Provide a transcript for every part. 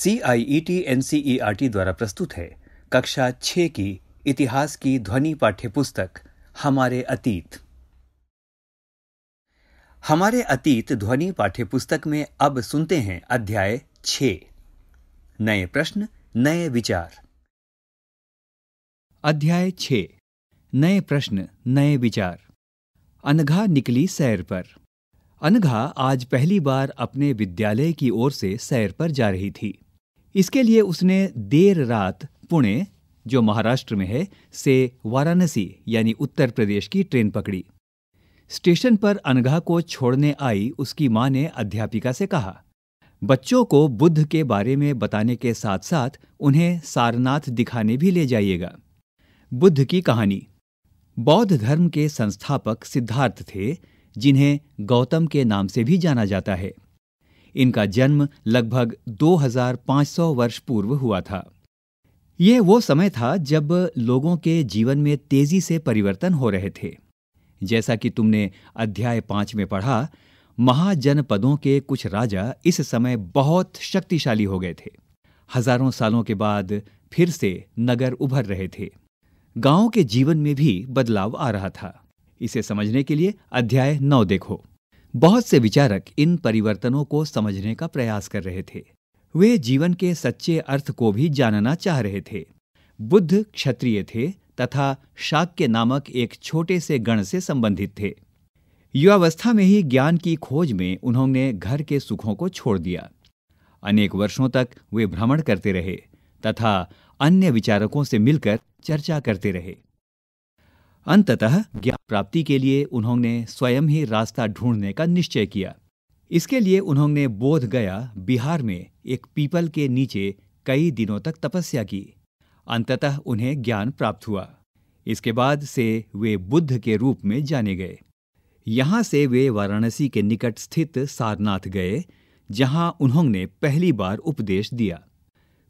C I E T N C E R T द्वारा प्रस्तुत है कक्षा छ की इतिहास की ध्वनि पाठ्य पुस्तक हमारे अतीत हमारे अतीत ध्वनि पाठ्य पुस्तक में अब सुनते हैं अध्याय छ नए प्रश्न नए विचार अध्याय छ नए प्रश्न नए विचार अनघा निकली सैर पर अनघा आज पहली बार अपने विद्यालय की ओर से सैर पर जा रही थी इसके लिए उसने देर रात पुणे जो महाराष्ट्र में है से वाराणसी यानी उत्तर प्रदेश की ट्रेन पकड़ी स्टेशन पर अनघा को छोड़ने आई उसकी माँ ने अध्यापिका से कहा बच्चों को बुद्ध के बारे में बताने के साथ साथ उन्हें सारनाथ दिखाने भी ले जाइएगा बुद्ध की कहानी बौद्ध धर्म के संस्थापक सिद्धार्थ थे जिन्हें गौतम के नाम से भी जाना जाता है इनका जन्म लगभग 2500 वर्ष पूर्व हुआ था यह वो समय था जब लोगों के जीवन में तेजी से परिवर्तन हो रहे थे जैसा कि तुमने अध्याय पांच में पढ़ा महाजनपदों के कुछ राजा इस समय बहुत शक्तिशाली हो गए थे हजारों सालों के बाद फिर से नगर उभर रहे थे गांव के जीवन में भी बदलाव आ रहा था इसे समझने के लिए अध्याय नौ देखो बहुत से विचारक इन परिवर्तनों को समझने का प्रयास कर रहे थे वे जीवन के सच्चे अर्थ को भी जानना चाह रहे थे बुद्ध क्षत्रिय थे तथा शाक्य नामक एक छोटे से गण से संबंधित थे युवावस्था में ही ज्ञान की खोज में उन्होंने घर के सुखों को छोड़ दिया अनेक वर्षों तक वे भ्रमण करते रहे तथा अन्य विचारकों से मिलकर चर्चा करते रहे अंततः ज्ञान प्राप्ति के लिए उन्होंने स्वयं ही रास्ता ढूंढने का निश्चय किया इसके लिए उन्होंने बोध गया बिहार में एक पीपल के नीचे कई दिनों तक तपस्या की अंततः उन्हें ज्ञान प्राप्त हुआ इसके बाद से वे बुद्ध के रूप में जाने गए यहां से वे वाराणसी के निकट स्थित सारनाथ गए जहां उन्होंने पहली बार उपदेश दिया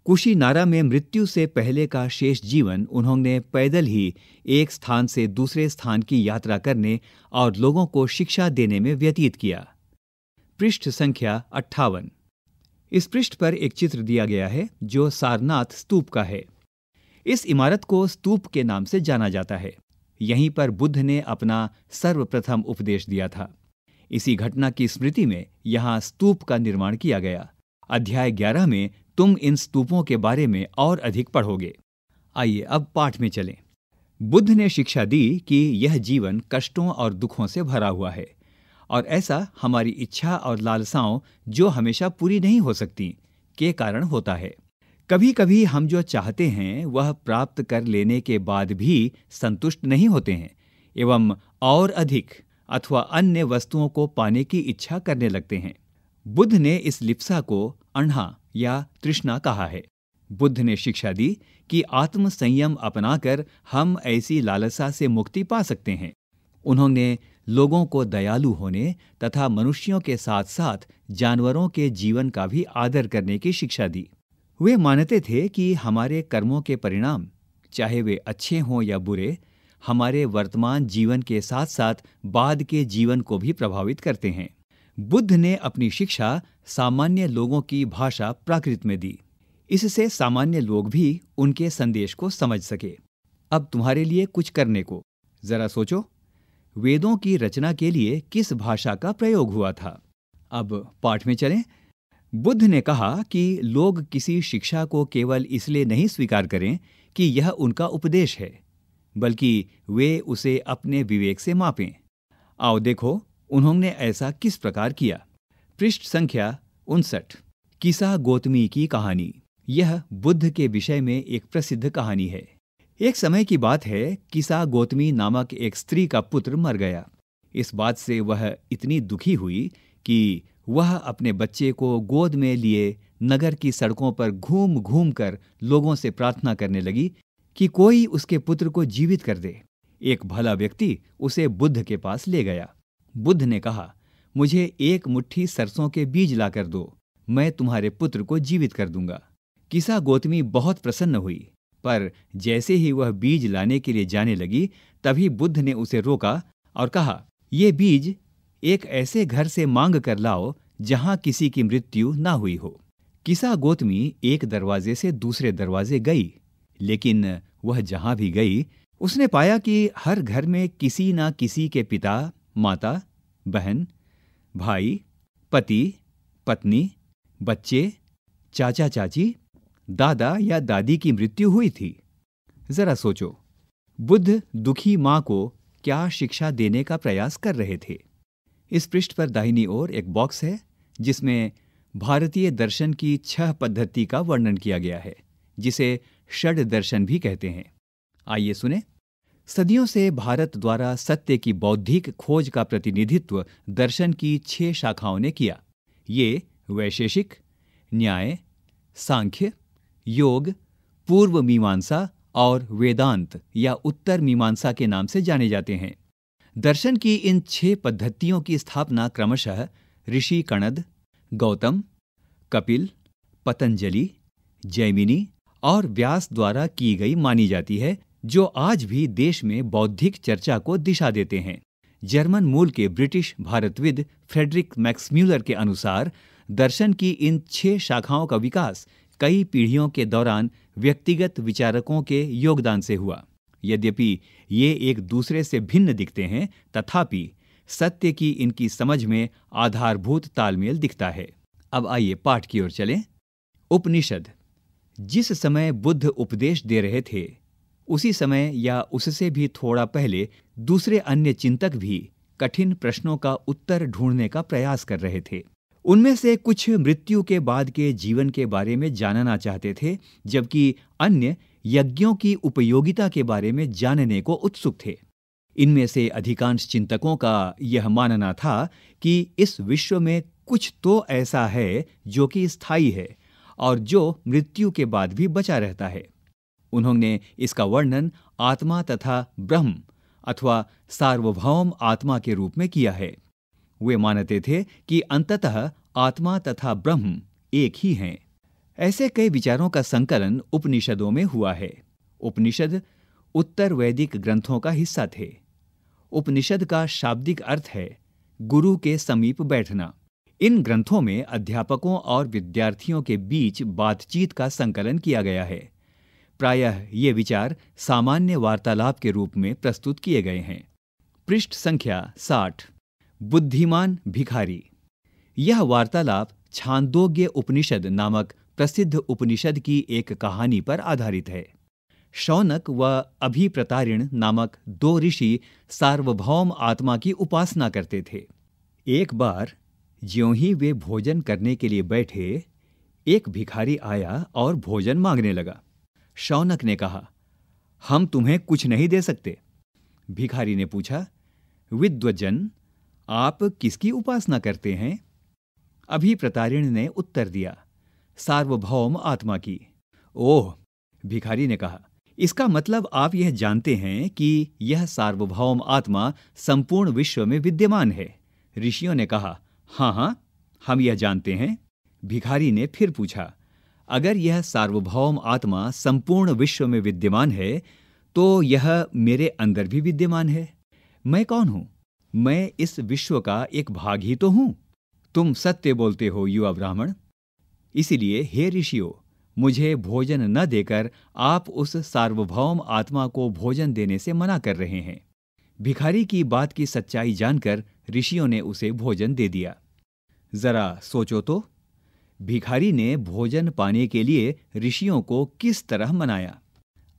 कुशीनारा में मृत्यु से पहले का शेष जीवन उन्होंने पैदल ही एक स्थान से दूसरे स्थान की यात्रा करने और लोगों को शिक्षा देने में व्यतीत किया पृष्ठ संख्या अट्ठावन इस पृष्ठ पर एक चित्र दिया गया है जो सारनाथ स्तूप का है इस इमारत को स्तूप के नाम से जाना जाता है यहीं पर बुद्ध ने अपना सर्वप्रथम उपदेश दिया था इसी घटना की स्मृति में यहां स्तूप का निर्माण किया गया अध्याय 11 में तुम इन स्तूपों के बारे में और अधिक पढ़ोगे आइए अब पाठ में चलें बुद्ध ने शिक्षा दी कि यह जीवन कष्टों और दुखों से भरा हुआ है और ऐसा हमारी इच्छा और लालसाओं जो हमेशा पूरी नहीं हो सकती के कारण होता है कभी कभी हम जो चाहते हैं वह प्राप्त कर लेने के बाद भी संतुष्ट नहीं होते हैं एवं और अधिक अथवा अन्य वस्तुओं को पाने की इच्छा करने लगते हैं बुद्ध ने इस लिप्सा को अणहा या तृष्णा कहा है बुद्ध ने शिक्षा दी कि आत्म संयम अपनाकर हम ऐसी लालसा से मुक्ति पा सकते हैं उन्होंने लोगों को दयालु होने तथा मनुष्यों के साथ साथ जानवरों के जीवन का भी आदर करने की शिक्षा दी वे मानते थे कि हमारे कर्मों के परिणाम चाहे वे अच्छे हों या बुरे हमारे वर्तमान जीवन के साथ साथ बाद के जीवन को भी प्रभावित करते हैं बुद्ध ने अपनी शिक्षा सामान्य लोगों की भाषा प्राकृत में दी इससे सामान्य लोग भी उनके संदेश को समझ सके अब तुम्हारे लिए कुछ करने को जरा सोचो वेदों की रचना के लिए किस भाषा का प्रयोग हुआ था अब पाठ में चलें बुद्ध ने कहा कि लोग किसी शिक्षा को केवल इसलिए नहीं स्वीकार करें कि यह उनका उपदेश है बल्कि वे उसे अपने विवेक से मापें आओ देखो उन्होंने ऐसा किस प्रकार किया पृष्ठ संख्या उनसठ किसा गौतमी की कहानी यह बुद्ध के विषय में एक प्रसिद्ध कहानी है एक समय की बात है किसा गौतमी नामक एक स्त्री का पुत्र मर गया इस बात से वह इतनी दुखी हुई कि वह अपने बच्चे को गोद में लिए नगर की सड़कों पर घूम घूम कर लोगों से प्रार्थना करने लगी कि कोई उसके पुत्र को जीवित कर दे एक भला व्यक्ति उसे बुद्ध के पास ले गया बुद्ध ने कहा मुझे एक मुट्ठी सरसों के बीज लाकर दो मैं तुम्हारे पुत्र को जीवित कर दूंगा किसा गोतमी बहुत प्रसन्न हुई पर जैसे ही वह बीज लाने के लिए जाने लगी तभी बुद्ध ने उसे रोका और कहा ये बीज एक ऐसे घर से मांग कर लाओ जहां किसी की मृत्यु ना हुई हो किसा गोतमी एक दरवाजे से दूसरे दरवाजे गई लेकिन वह जहां भी गई उसने पाया कि हर घर में किसी ना किसी के पिता माता बहन भाई पति पत्नी बच्चे चाचा चाची दादा या दादी की मृत्यु हुई थी जरा सोचो बुद्ध दुखी मां को क्या शिक्षा देने का प्रयास कर रहे थे इस पृष्ठ पर दाहिनी ओर एक बॉक्स है जिसमें भारतीय दर्शन की छह पद्धति का वर्णन किया गया है जिसे षड दर्शन भी कहते हैं आइए सुने सदियों से भारत द्वारा सत्य की बौद्धिक खोज का प्रतिनिधित्व दर्शन की छह शाखाओं ने किया ये वैशेषिक न्याय सांख्य योग पूर्व मीमांसा और वेदांत या उत्तर मीमांसा के नाम से जाने जाते हैं दर्शन की इन छह पद्धतियों की स्थापना क्रमशः ऋषि कणद गौतम कपिल पतंजलि जैमिनी और व्यास द्वारा की गई मानी जाती है जो आज भी देश में बौद्धिक चर्चा को दिशा देते हैं जर्मन मूल के ब्रिटिश भारतविद फ्रेडरिक मैक्सम्यूलर के अनुसार दर्शन की इन छह शाखाओं का विकास कई पीढ़ियों के दौरान व्यक्तिगत विचारकों के योगदान से हुआ यद्यपि ये एक दूसरे से भिन्न दिखते हैं तथापि सत्य की इनकी समझ में आधारभूत तालमेल दिखता है अब आइए पाठ की ओर चलें उपनिषद जिस समय बुद्ध उपदेश दे रहे थे उसी समय या उससे भी थोड़ा पहले दूसरे अन्य चिंतक भी कठिन प्रश्नों का उत्तर ढूंढने का प्रयास कर रहे थे उनमें से कुछ मृत्यु के बाद के जीवन के बारे में जानना चाहते थे जबकि अन्य यज्ञों की उपयोगिता के बारे में जानने को उत्सुक थे इनमें से अधिकांश चिंतकों का यह मानना था कि इस विश्व में कुछ तो ऐसा है जो कि स्थायी है और जो मृत्यु के बाद भी बचा रहता है उन्होंने इसका वर्णन आत्मा तथा ब्रह्म अथवा सार्वभौम आत्मा के रूप में किया है वे मानते थे कि अंततः आत्मा तथा ब्रह्म एक ही हैं ऐसे कई विचारों का संकलन उपनिषदों में हुआ है उपनिषद उत्तर वैदिक ग्रंथों का हिस्सा थे उपनिषद का शाब्दिक अर्थ है गुरु के समीप बैठना इन ग्रंथों में अध्यापकों और विद्यार्थियों के बीच बातचीत का संकलन किया गया है प्रायः ये विचार सामान्य वार्तालाप के रूप में प्रस्तुत किए गए हैं पृष्ठ संख्या साठ बुद्धिमान भिखारी यह वार्तालाप छांदोग्य उपनिषद नामक प्रसिद्ध उपनिषद की एक कहानी पर आधारित है शौनक व अभिप्रतारिण नामक दो ऋषि सार्वभौम आत्मा की उपासना करते थे एक बार ज्यों ही वे भोजन करने के लिए बैठे एक भिखारी आया और भोजन मांगने लगा शौनक ने कहा हम तुम्हें कुछ नहीं दे सकते भिखारी ने पूछा विद्वजन आप किसकी उपासना करते हैं अभी प्रतारिण ने उत्तर दिया सार्वभौम आत्मा की ओह भिखारी ने कहा इसका मतलब आप यह जानते हैं कि यह सार्वभौम आत्मा संपूर्ण विश्व में विद्यमान है ऋषियों ने कहा हाँ हाँ हम यह जानते हैं भिखारी ने फिर पूछा अगर यह सार्वभौम आत्मा संपूर्ण विश्व में विद्यमान है तो यह मेरे अंदर भी विद्यमान है मैं कौन हूं मैं इस विश्व का एक भाग ही तो हूं तुम सत्य बोलते हो युवा ब्राह्मण इसीलिए हे ऋषियों मुझे भोजन न देकर आप उस सार्वभौम आत्मा को भोजन देने से मना कर रहे हैं भिखारी की बात की सच्चाई जानकर ऋषियों ने उसे भोजन दे दिया जरा सोचो तो भिखारी ने भोजन पाने के लिए ऋषियों को किस तरह मनाया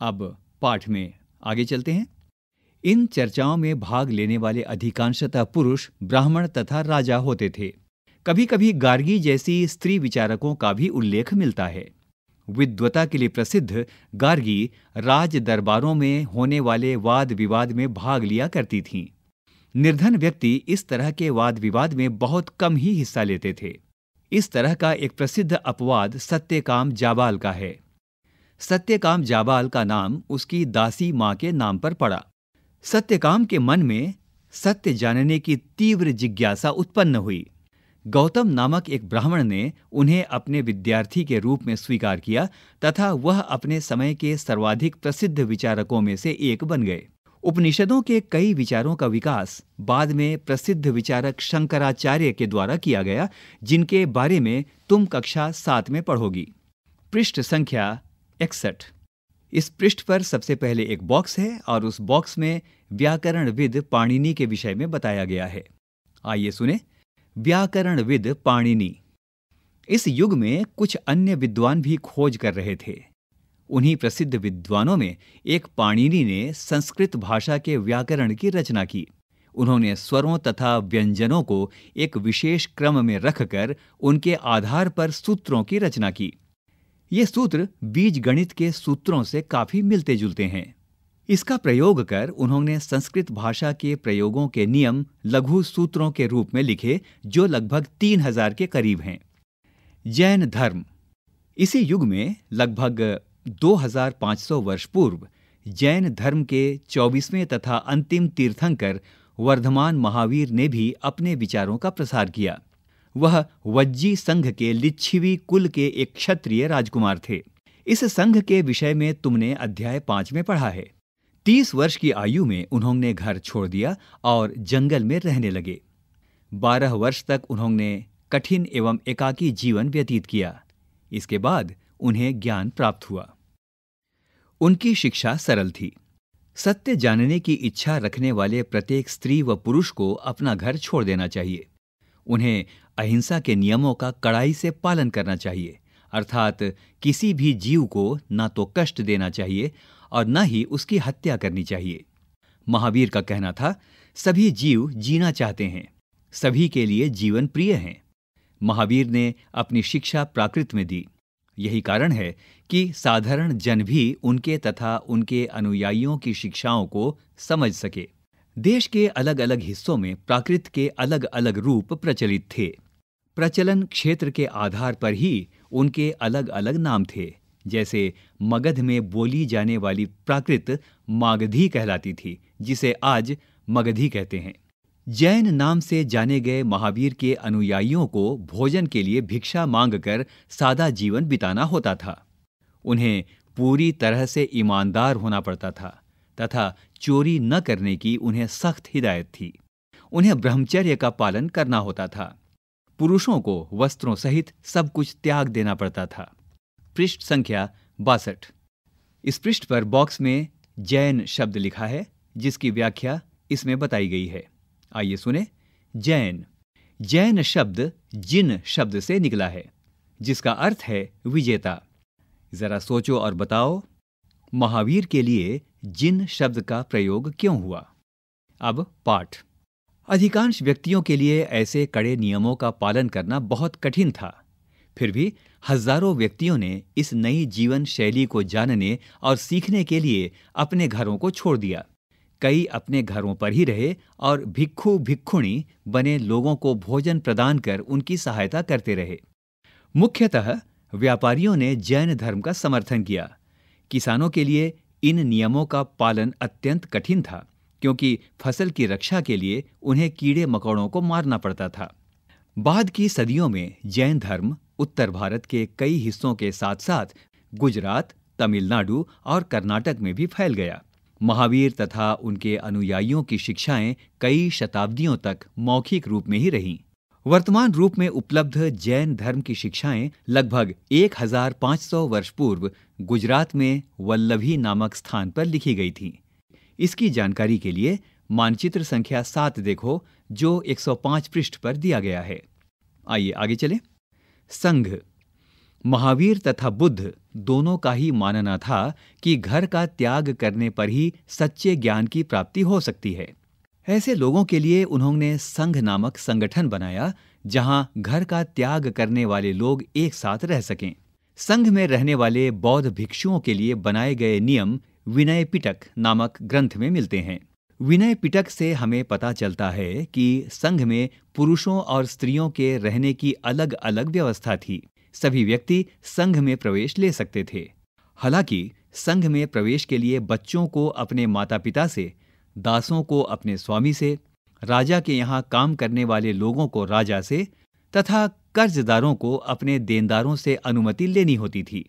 अब पाठ में आगे चलते हैं इन चर्चाओं में भाग लेने वाले अधिकांशतः पुरुष ब्राह्मण तथा राजा होते थे कभी कभी गार्गी जैसी स्त्री विचारकों का भी उल्लेख मिलता है विद्वता के लिए प्रसिद्ध गार्गी राज दरबारों में होने वाले वाद विवाद में भाग लिया करती थीं। निर्धन व्यक्ति इस तरह के वाद विवाद में बहुत कम ही हिस्सा लेते थे इस तरह का एक प्रसिद्ध अपवाद सत्यकाम जाबाल का है सत्यकाम जाबाल का नाम उसकी दासी माँ के नाम पर पड़ा सत्यकाम के मन में सत्य जानने की तीव्र जिज्ञासा उत्पन्न हुई गौतम नामक एक ब्राह्मण ने उन्हें अपने विद्यार्थी के रूप में स्वीकार किया तथा वह अपने समय के सर्वाधिक प्रसिद्ध विचारकों में से एक बन गए उपनिषदों के कई विचारों का विकास बाद में प्रसिद्ध विचारक शंकराचार्य के द्वारा किया गया जिनके बारे में तुम कक्षा सात में पढ़ोगी पृष्ठ संख्या इकसठ इस पृष्ठ पर सबसे पहले एक बॉक्स है और उस बॉक्स में व्याकरण विद पाणिनि के विषय में बताया गया है आइए सुने व्याकरण विद पाणिनि इस युग में कुछ अन्य विद्वान भी खोज कर रहे थे उन्हीं प्रसिद्ध विद्वानों में एक पाणिनि ने संस्कृत भाषा के व्याकरण की रचना की उन्होंने स्वरों तथा व्यंजनों को एक विशेष क्रम में रखकर उनके आधार पर सूत्रों की रचना की ये सूत्र बीज गणित के सूत्रों से काफी मिलते जुलते हैं इसका प्रयोग कर उन्होंने संस्कृत भाषा के प्रयोगों के नियम लघु सूत्रों के रूप में लिखे जो लगभग तीन हजार के करीब हैं जैन धर्म इसी युग में लगभग 2500 वर्ष पूर्व जैन धर्म के 24वें तथा अंतिम तीर्थंकर वर्धमान महावीर ने भी अपने विचारों का प्रसार किया वह वज्जी संघ के लिच्छिवी कुल के एक क्षत्रिय राजकुमार थे इस संघ के विषय में तुमने अध्याय पांच में पढ़ा है तीस वर्ष की आयु में उन्होंने घर छोड़ दिया और जंगल में रहने लगे बारह वर्ष तक उन्होंने कठिन एवं एकाकी जीवन व्यतीत किया इसके बाद उन्हें ज्ञान प्राप्त हुआ उनकी शिक्षा सरल थी सत्य जानने की इच्छा रखने वाले प्रत्येक स्त्री व पुरुष को अपना घर छोड़ देना चाहिए उन्हें अहिंसा के नियमों का कड़ाई से पालन करना चाहिए अर्थात किसी भी जीव को ना तो कष्ट देना चाहिए और न ही उसकी हत्या करनी चाहिए महावीर का कहना था सभी जीव जीना चाहते हैं सभी के लिए जीवन प्रिय हैं महावीर ने अपनी शिक्षा प्राकृत में दी यही कारण है कि साधारण जन भी उनके तथा उनके अनुयायियों की शिक्षाओं को समझ सके देश के अलग अलग हिस्सों में प्राकृत के अलग अलग रूप प्रचलित थे प्रचलन क्षेत्र के आधार पर ही उनके अलग अलग नाम थे जैसे मगध में बोली जाने वाली प्राकृत मागधी कहलाती थी जिसे आज मगधी कहते हैं जैन नाम से जाने गए महावीर के अनुयायियों को भोजन के लिए भिक्षा मांगकर सादा जीवन बिताना होता था उन्हें पूरी तरह से ईमानदार होना पड़ता था तथा चोरी न करने की उन्हें सख्त हिदायत थी उन्हें ब्रह्मचर्य का पालन करना होता था पुरुषों को वस्त्रों सहित सब कुछ त्याग देना पड़ता था पृष्ठ संख्या बासठ इस पृष्ठ पर बॉक्स में जैन शब्द लिखा है जिसकी व्याख्या इसमें बताई गई है आइए सुने जैन जैन शब्द जिन शब्द से निकला है जिसका अर्थ है विजेता जरा सोचो और बताओ महावीर के लिए जिन शब्द का प्रयोग क्यों हुआ अब पाठ अधिकांश व्यक्तियों के लिए ऐसे कड़े नियमों का पालन करना बहुत कठिन था फिर भी हजारों व्यक्तियों ने इस नई जीवन शैली को जानने और सीखने के लिए अपने घरों को छोड़ दिया कई अपने घरों पर ही रहे और भिक्खु भिक्खुणी बने लोगों को भोजन प्रदान कर उनकी सहायता करते रहे मुख्यतः व्यापारियों ने जैन धर्म का समर्थन किया किसानों के लिए इन नियमों का पालन अत्यंत कठिन था क्योंकि फसल की रक्षा के लिए उन्हें कीड़े मकौड़ों को मारना पड़ता था बाद की सदियों में जैन धर्म उत्तर भारत के कई हिस्सों के साथ साथ गुजरात तमिलनाडु और कर्नाटक में भी फैल गया महावीर तथा उनके अनुयायियों की शिक्षाएं कई शताब्दियों तक मौखिक रूप में ही रहीं वर्तमान रूप में उपलब्ध जैन धर्म की शिक्षाएं लगभग 1500 वर्ष पूर्व गुजरात में वल्लभी नामक स्थान पर लिखी गई थीं। इसकी जानकारी के लिए मानचित्र संख्या सात देखो जो 105 पृष्ठ पर दिया गया है आइए आगे चलें संघ महावीर तथा बुद्ध दोनों का ही मानना था कि घर का त्याग करने पर ही सच्चे ज्ञान की प्राप्ति हो सकती है ऐसे लोगों के लिए उन्होंने संघ नामक संगठन बनाया जहां घर का त्याग करने वाले लोग एक साथ रह सकें संघ में रहने वाले बौद्ध भिक्षुओं के लिए बनाए गए नियम विनय पिटक नामक ग्रंथ में मिलते हैं विनय पिटक से हमें पता चलता है कि संघ में पुरुषों और स्त्रियों के रहने की अलग अलग व्यवस्था थी सभी व्यक्ति संघ में प्रवेश ले सकते थे हालांकि संघ में प्रवेश के लिए बच्चों को अपने माता पिता से दासों को अपने स्वामी से राजा के यहाँ काम करने वाले लोगों को राजा से तथा कर्जदारों को अपने देनदारों से अनुमति लेनी होती थी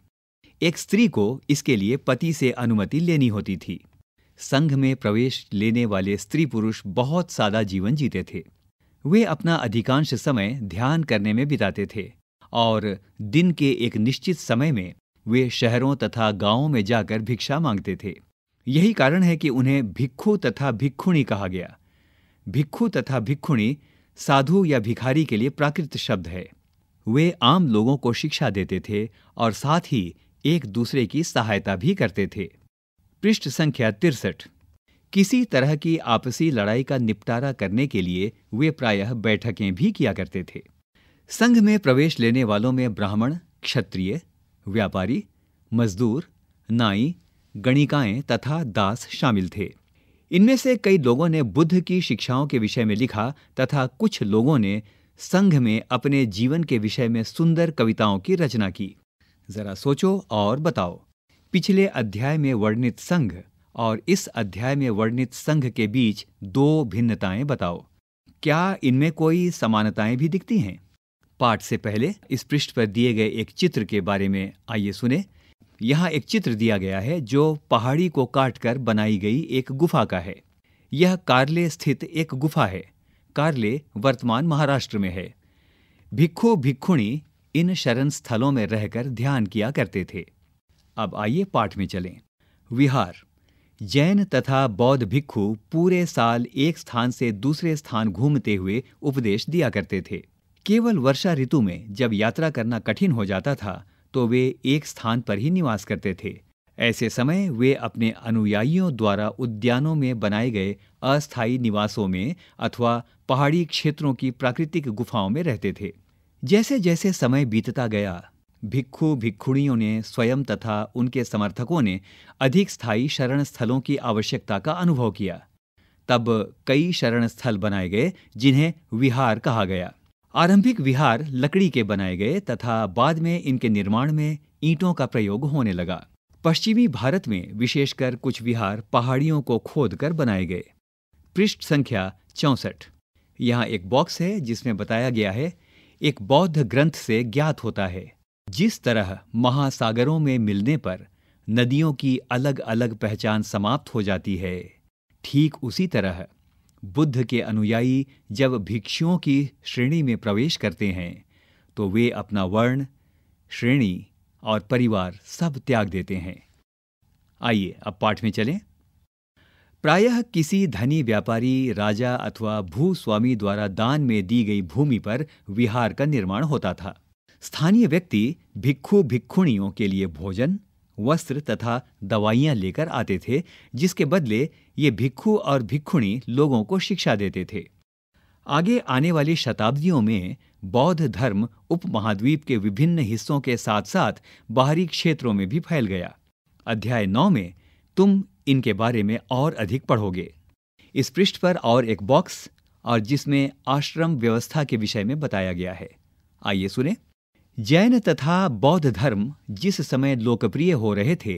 एक स्त्री को इसके लिए पति से अनुमति लेनी होती थी संघ में प्रवेश लेने वाले स्त्री पुरुष बहुत सादा जीवन जीते थे वे अपना अधिकांश समय ध्यान करने में बिताते थे और दिन के एक निश्चित समय में वे शहरों तथा गांवों में जाकर भिक्षा मांगते थे यही कारण है कि उन्हें भिक्खु तथा भिक्खुणी कहा गया भिक्खु तथा भिक्खुणी साधु या भिखारी के लिए प्राकृत शब्द है वे आम लोगों को शिक्षा देते थे और साथ ही एक दूसरे की सहायता भी करते थे पृष्ठ संख्या तिरसठ किसी तरह की आपसी लड़ाई का निपटारा करने के लिए वे प्रायः बैठकें भी किया करते थे संघ में प्रवेश लेने वालों में ब्राह्मण क्षत्रिय व्यापारी मजदूर नाई गणिकाएं तथा दास शामिल थे इनमें से कई लोगों ने बुद्ध की शिक्षाओं के विषय में लिखा तथा कुछ लोगों ने संघ में अपने जीवन के विषय में सुंदर कविताओं की रचना की जरा सोचो और बताओ पिछले अध्याय में वर्णित संघ और इस अध्याय में वर्णित संघ के बीच दो भिन्नताएं बताओ क्या इनमें कोई समानताएं भी दिखती हैं पाठ से पहले इस पृष्ठ पर दिए गए एक चित्र के बारे में आइए सुने यहाँ एक चित्र दिया गया है जो पहाड़ी को काटकर बनाई गई एक गुफा का है यह कार्ले स्थित एक गुफा है कार्ले वर्तमान महाराष्ट्र में है भिक्खु भिक्खुणी इन शरण स्थलों में रहकर ध्यान किया करते थे अब आइए पाठ में चलें विहार जैन तथा बौद्ध भिक्खु पूरे साल एक स्थान से दूसरे स्थान घूमते हुए उपदेश दिया करते थे केवल वर्षा ऋतु में जब यात्रा करना कठिन हो जाता था तो वे एक स्थान पर ही निवास करते थे ऐसे समय वे अपने अनुयायियों द्वारा उद्यानों में बनाए गए अस्थायी निवासों में अथवा पहाड़ी क्षेत्रों की प्राकृतिक गुफाओं में रहते थे जैसे जैसे समय बीतता गया भिक्षु भिक्षुणियों ने स्वयं तथा उनके समर्थकों ने अधिक स्थायी शरण स्थलों की आवश्यकता का अनुभव किया तब कई शरण स्थल बनाए गए जिन्हें विहार कहा गया आरंभिक विहार लकड़ी के बनाए गए तथा बाद में इनके निर्माण में ईंटों का प्रयोग होने लगा पश्चिमी भारत में विशेषकर कुछ विहार पहाड़ियों को खोद कर बनाए गए पृष्ठ संख्या चौंसठ यहाँ एक बॉक्स है जिसमें बताया गया है एक बौद्ध ग्रंथ से ज्ञात होता है जिस तरह महासागरों में मिलने पर नदियों की अलग अलग पहचान समाप्त हो जाती है ठीक उसी तरह बुद्ध के अनुयायी जब भिक्षुओं की श्रेणी में प्रवेश करते हैं तो वे अपना वर्ण श्रेणी और परिवार सब त्याग देते हैं आइए अब पाठ में चलें प्रायः किसी धनी व्यापारी राजा अथवा भूस्वामी द्वारा दान में दी गई भूमि पर विहार का निर्माण होता था स्थानीय व्यक्ति भिक्खु भिक्खुणियों के लिए भोजन वस्त्र तथा दवाइयां लेकर आते थे जिसके बदले ये भिक्खु और भिक्खुणी लोगों को शिक्षा देते थे आगे आने वाली शताब्दियों में बौद्ध धर्म उपमहाद्वीप के विभिन्न हिस्सों के साथ साथ बाहरी क्षेत्रों में भी फैल गया अध्याय नौ में तुम इनके बारे में और अधिक पढ़ोगे इस पृष्ठ पर और एक बॉक्स और जिसमें आश्रम व्यवस्था के विषय में बताया गया है आइए सुने जैन तथा बौद्ध धर्म जिस समय लोकप्रिय हो रहे थे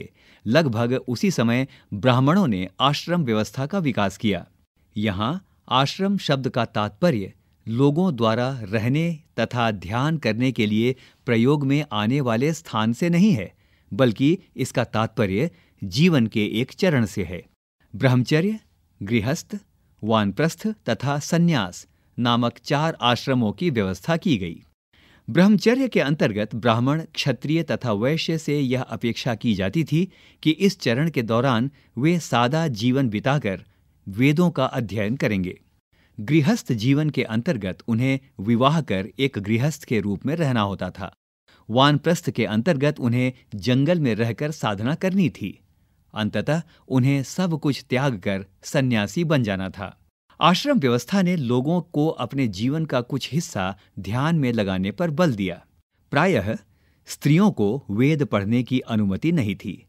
लगभग उसी समय ब्राह्मणों ने आश्रम व्यवस्था का विकास किया यहाँ आश्रम शब्द का तात्पर्य लोगों द्वारा रहने तथा ध्यान करने के लिए प्रयोग में आने वाले स्थान से नहीं है बल्कि इसका तात्पर्य जीवन के एक चरण से है ब्रह्मचर्य गृहस्थ वानप्रस्थ तथा संन्यास नामक चार आश्रमों की व्यवस्था की गई ब्रह्मचर्य के अंतर्गत ब्राह्मण क्षत्रिय तथा वैश्य से यह अपेक्षा की जाती थी कि इस चरण के दौरान वे सादा जीवन बिताकर वेदों का अध्ययन करेंगे गृहस्थ जीवन के अंतर्गत उन्हें विवाह कर एक गृहस्थ के रूप में रहना होता था वानप्रस्थ के अंतर्गत उन्हें जंगल में रहकर साधना करनी थी अंततः उन्हें सब कुछ त्याग कर सन्यासी बन जाना था आश्रम व्यवस्था ने लोगों को अपने जीवन का कुछ हिस्सा ध्यान में लगाने पर बल दिया प्रायः स्त्रियों को वेद पढ़ने की अनुमति नहीं थी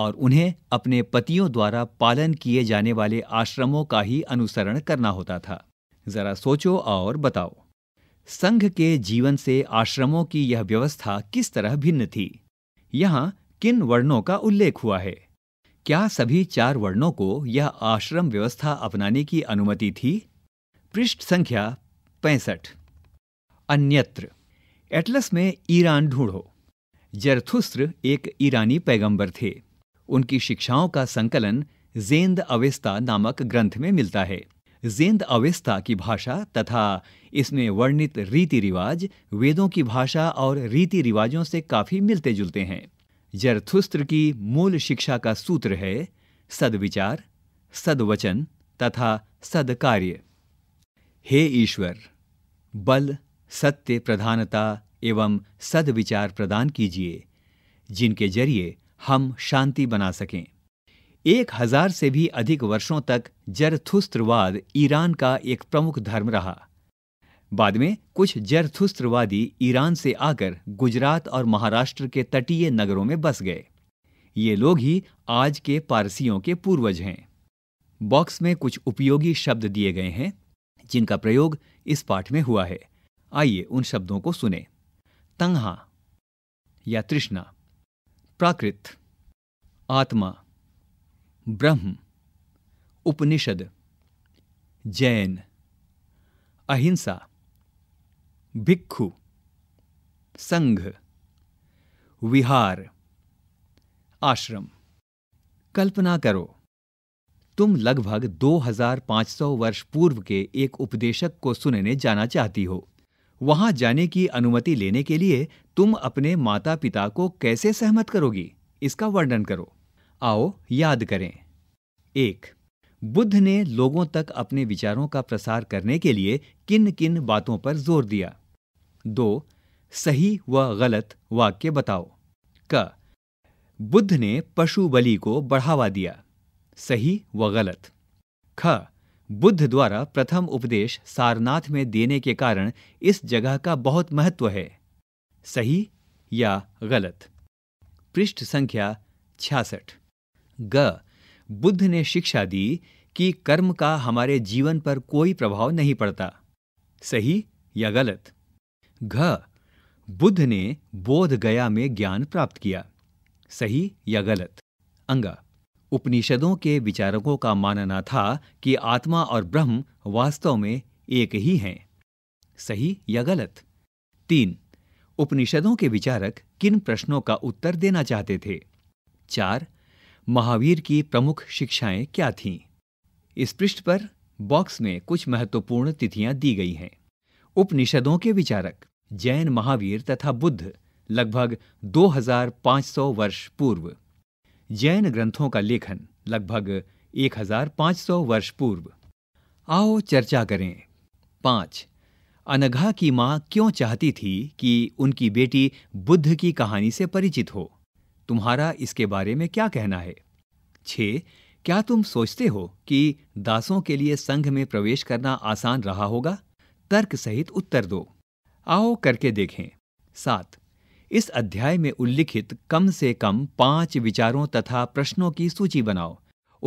और उन्हें अपने पतियों द्वारा पालन किए जाने वाले आश्रमों का ही अनुसरण करना होता था जरा सोचो और बताओ संघ के जीवन से आश्रमों की यह व्यवस्था किस तरह भिन्न थी यहाँ किन वर्णों का उल्लेख हुआ है क्या सभी चार वर्णों को यह आश्रम व्यवस्था अपनाने की अनुमति थी पृष्ठ संख्या पैंसठ अन्यत्र एटलस में ईरान ढूंढो जरथुस्त्र एक ईरानी पैगंबर थे उनकी शिक्षाओं का संकलन जेंद अवेस्ता नामक ग्रंथ में मिलता है जेंद अवेस्ता की भाषा तथा इसमें वर्णित रीति रिवाज वेदों की भाषा और रीति रिवाजों से काफ़ी मिलते जुलते हैं जरथुस्त्र की मूल शिक्षा का सूत्र है सदविचार सदवचन तथा सदकार्य हे ईश्वर बल सत्य प्रधानता एवं सदविचार प्रदान कीजिए जिनके जरिए हम शांति बना सकें एक हजार से भी अधिक वर्षों तक जरथुस्त्रवाद ईरान का एक प्रमुख धर्म रहा बाद में कुछ जरथुस्त्रवादी ईरान से आकर गुजरात और महाराष्ट्र के तटीय नगरों में बस गए ये लोग ही आज के पारसियों के पूर्वज हैं बॉक्स में कुछ उपयोगी शब्द दिए गए हैं जिनका प्रयोग इस पाठ में हुआ है आइए उन शब्दों को सुने तंहा या तृष्णा प्राकृत आत्मा ब्रह्म उपनिषद जैन अहिंसा भिक्खु संघ विहार आश्रम कल्पना करो तुम लगभग 2500 वर्ष पूर्व के एक उपदेशक को सुनने जाना चाहती हो वहां जाने की अनुमति लेने के लिए तुम अपने माता पिता को कैसे सहमत करोगी इसका वर्णन करो आओ याद करें एक बुद्ध ने लोगों तक अपने विचारों का प्रसार करने के लिए किन किन बातों पर जोर दिया दो सही व गलत वाक्य बताओ क बुद्ध ने पशु बलि को बढ़ावा दिया सही व गलत ख बुद्ध द्वारा प्रथम उपदेश सारनाथ में देने के कारण इस जगह का बहुत महत्व है सही या गलत पृष्ठ संख्या छियासठ ग बुद्ध ने शिक्षा दी कि कर्म का हमारे जीवन पर कोई प्रभाव नहीं पड़ता सही या गलत घ बुद्ध ने बोध गया में ज्ञान प्राप्त किया सही या गलत अंगा उपनिषदों के विचारकों का मानना था कि आत्मा और ब्रह्म वास्तव में एक ही हैं सही या गलत तीन उपनिषदों के विचारक किन प्रश्नों का उत्तर देना चाहते थे चार महावीर की प्रमुख शिक्षाएं क्या थीं इस पृष्ठ पर बॉक्स में कुछ महत्वपूर्ण तिथियां दी गई हैं उपनिषदों के विचारक जैन महावीर तथा बुद्ध लगभग 2500 वर्ष पूर्व जैन ग्रंथों का लेखन लगभग 1500 वर्ष पूर्व आओ चर्चा करें पांच अनघा की माँ क्यों चाहती थी कि उनकी बेटी बुद्ध की कहानी से परिचित हो तुम्हारा इसके बारे में क्या कहना है छ क्या तुम सोचते हो कि दासों के लिए संघ में प्रवेश करना आसान रहा होगा तर्क सहित उत्तर दो आओ करके देखें सात इस अध्याय में उल्लिखित कम से कम पांच विचारों तथा प्रश्नों की सूची बनाओ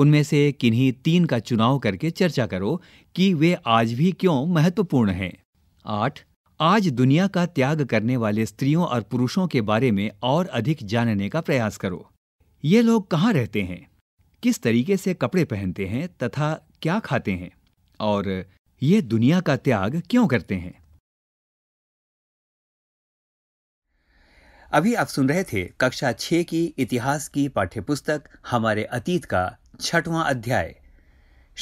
उनमें से किन्हीं तीन का चुनाव करके चर्चा करो कि वे आज भी क्यों महत्वपूर्ण हैं आठ आज दुनिया का त्याग करने वाले स्त्रियों और पुरुषों के बारे में और अधिक जानने का प्रयास करो ये लोग कहाँ रहते हैं किस तरीके से कपड़े पहनते हैं तथा क्या खाते हैं और ये दुनिया का त्याग क्यों करते हैं अभी आप सुन रहे थे कक्षा छ की इतिहास की पाठ्यपुस्तक हमारे अतीत का छठवां अध्याय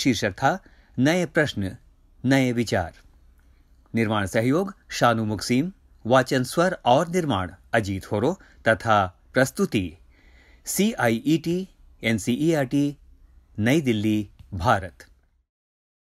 शीर्षक था नए प्रश्न नए विचार निर्माण सहयोग शानु मुक्सीम वाचन स्वर और निर्माण अजीत होरो तथा प्रस्तुति C I E T N C E R T New Delhi Bharat